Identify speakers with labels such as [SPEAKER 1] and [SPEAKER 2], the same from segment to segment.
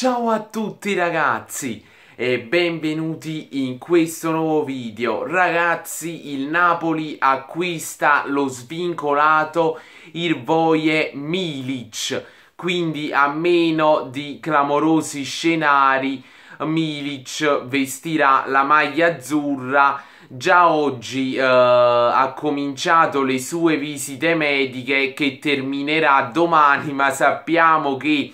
[SPEAKER 1] Ciao a tutti ragazzi e benvenuti in questo nuovo video Ragazzi il Napoli acquista lo svincolato Irvoje Milic Quindi a meno di clamorosi scenari Milic vestirà la maglia azzurra Già oggi eh, ha cominciato le sue visite mediche che terminerà domani ma sappiamo che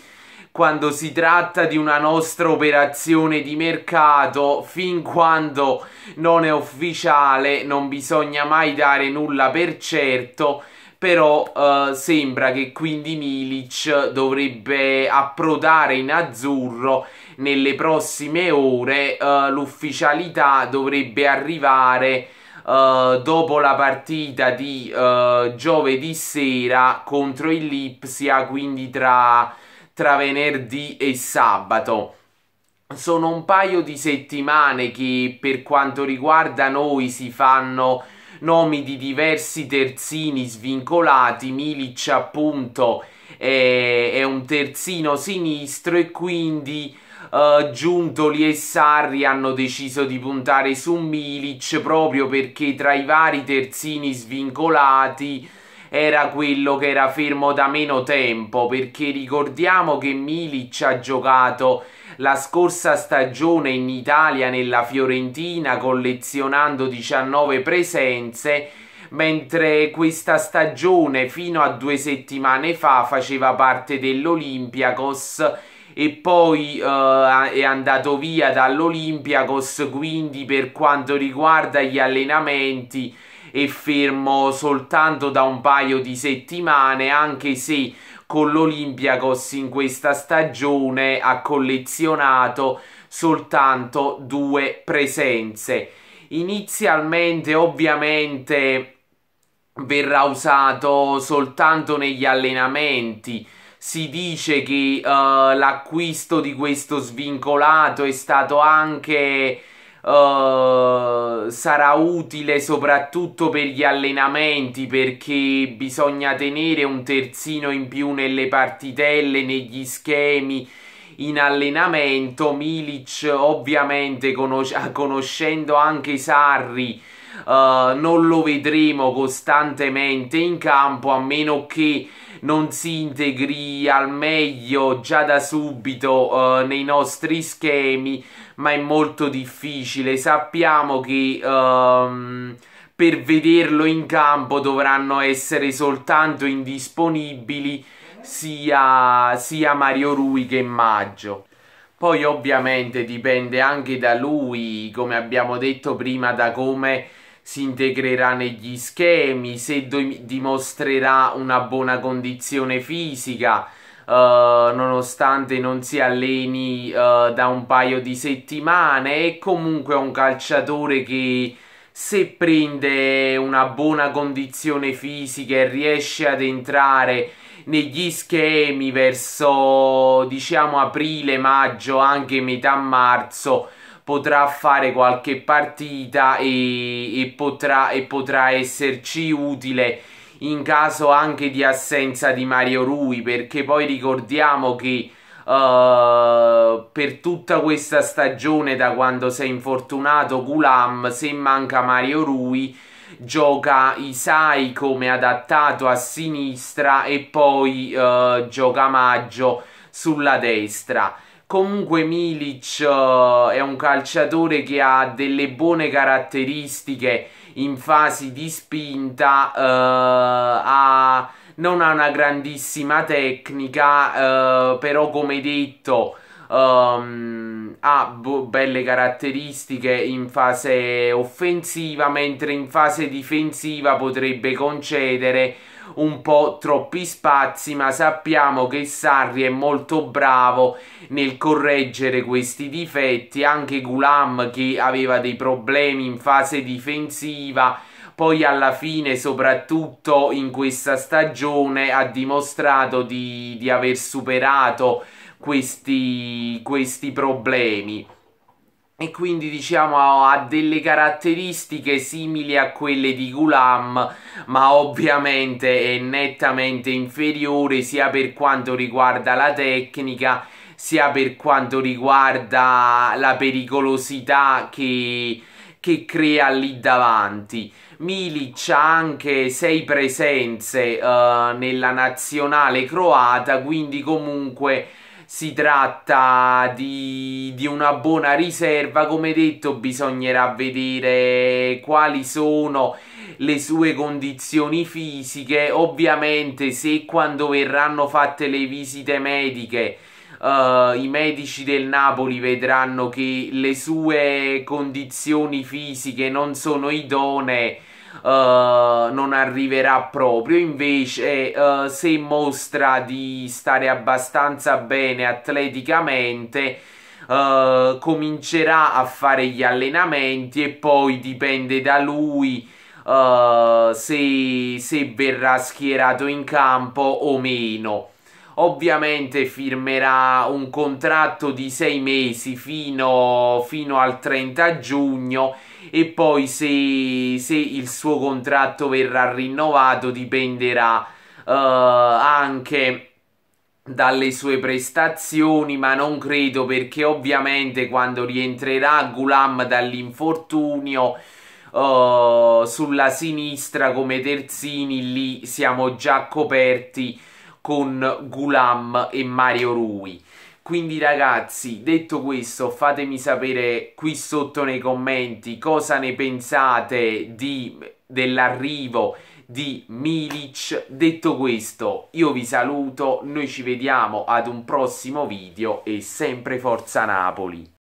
[SPEAKER 1] quando si tratta di una nostra operazione di mercato, fin quando non è ufficiale non bisogna mai dare nulla per certo, però eh, sembra che quindi Milic dovrebbe approdare in azzurro nelle prossime ore, eh, l'ufficialità dovrebbe arrivare Uh, dopo la partita di uh, giovedì sera contro il Lipsia, quindi tra tra venerdì e sabato. Sono un paio di settimane che per quanto riguarda noi si fanno nomi di diversi terzini svincolati, Milic appunto è, è un terzino sinistro e quindi eh, Giuntoli e Sarri hanno deciso di puntare su Milic proprio perché tra i vari terzini svincolati era quello che era fermo da meno tempo perché ricordiamo che Milic ha giocato la scorsa stagione in Italia nella Fiorentina collezionando 19 presenze mentre questa stagione fino a due settimane fa faceva parte dell'Olympiacos e poi eh, è andato via dall'Olympiacos quindi per quanto riguarda gli allenamenti e fermo soltanto da un paio di settimane, anche se con l'Olympiakos in questa stagione ha collezionato soltanto due presenze. Inizialmente ovviamente verrà usato soltanto negli allenamenti. Si dice che uh, l'acquisto di questo svincolato è stato anche uh, sarà utile soprattutto per gli allenamenti perché bisogna tenere un terzino in più nelle partitelle, negli schemi in allenamento. Milic ovviamente conosc- conoscendo anche Sarri uh, non lo vedremo costantemente in campo a meno che non si integri al meglio già da subito eh, nei nostri schemi, ma è molto difficile. Sappiamo che ehm, per vederlo in campo dovranno essere soltanto indisponibili sia, sia Mario Rui che Maggio. Poi ovviamente dipende anche da lui, come abbiamo detto prima, da come si integrerà negli schemi, se dimostrerà una buona condizione fisica. Uh, nonostante non si alleni uh, da un paio di settimane, è comunque un calciatore che se prende una buona condizione fisica e riesce ad entrare negli schemi verso diciamo aprile, maggio, anche metà marzo potrà fare qualche partita e, e, potrà, e potrà esserci utile in caso anche di assenza di Mario Rui perché poi ricordiamo che uh, per tutta questa stagione da quando si è infortunato Gulam se manca Mario Rui gioca Isai come adattato a sinistra e poi uh, gioca Maggio sulla destra Comunque Milic uh, è un calciatore che ha delle buone caratteristiche in fasi di spinta, uh, ha, non ha una grandissima tecnica, uh, però come detto um, ha bo- belle caratteristiche in fase offensiva, mentre in fase difensiva potrebbe concedere un po' troppi spazi, ma sappiamo che Sarri è molto bravo nel correggere questi difetti, anche Gulam che aveva dei problemi in fase difensiva poi alla fine, soprattutto in questa stagione, ha dimostrato di, di aver superato questi, questi problemi e quindi diciamo ha delle caratteristiche simili a quelle di Gulam ma ovviamente è nettamente inferiore sia per quanto riguarda la tecnica sia per quanto riguarda la pericolosità che, che crea lì davanti Milic ha anche sei presenze eh, nella nazionale croata quindi comunque si tratta di, di, una buona riserva, come detto bisognerà vedere quali sono le sue condizioni fisiche, ovviamente se quando verranno fatte le visite mediche uh, i medici del Napoli vedranno che le sue condizioni fisiche non sono idonee uh, non arriverà proprio. Invece, uh, se mostra di stare abbastanza bene atleticamente. Uh, comincerà a fare gli allenamenti e poi dipende da lui se, se verrà schierato in campo o meno ovviamente firmerà un contratto di sei mesi fino, fino al 30 giugno e poi se, se, il suo contratto verrà rinnovato dipenderà uh, anche dalle sue prestazioni, ma non credo perché ovviamente quando rientrerà Gulam dall'infortunio uh, sulla sinistra come terzini lì siamo già coperti con Gulam e Mario Rui. Quindi ragazzi, detto questo, fatemi sapere qui sotto nei commenti cosa ne pensate dell'arrivo di Milic. Detto questo, io vi saluto, noi ci vediamo ad un prossimo video e sempre Forza Napoli!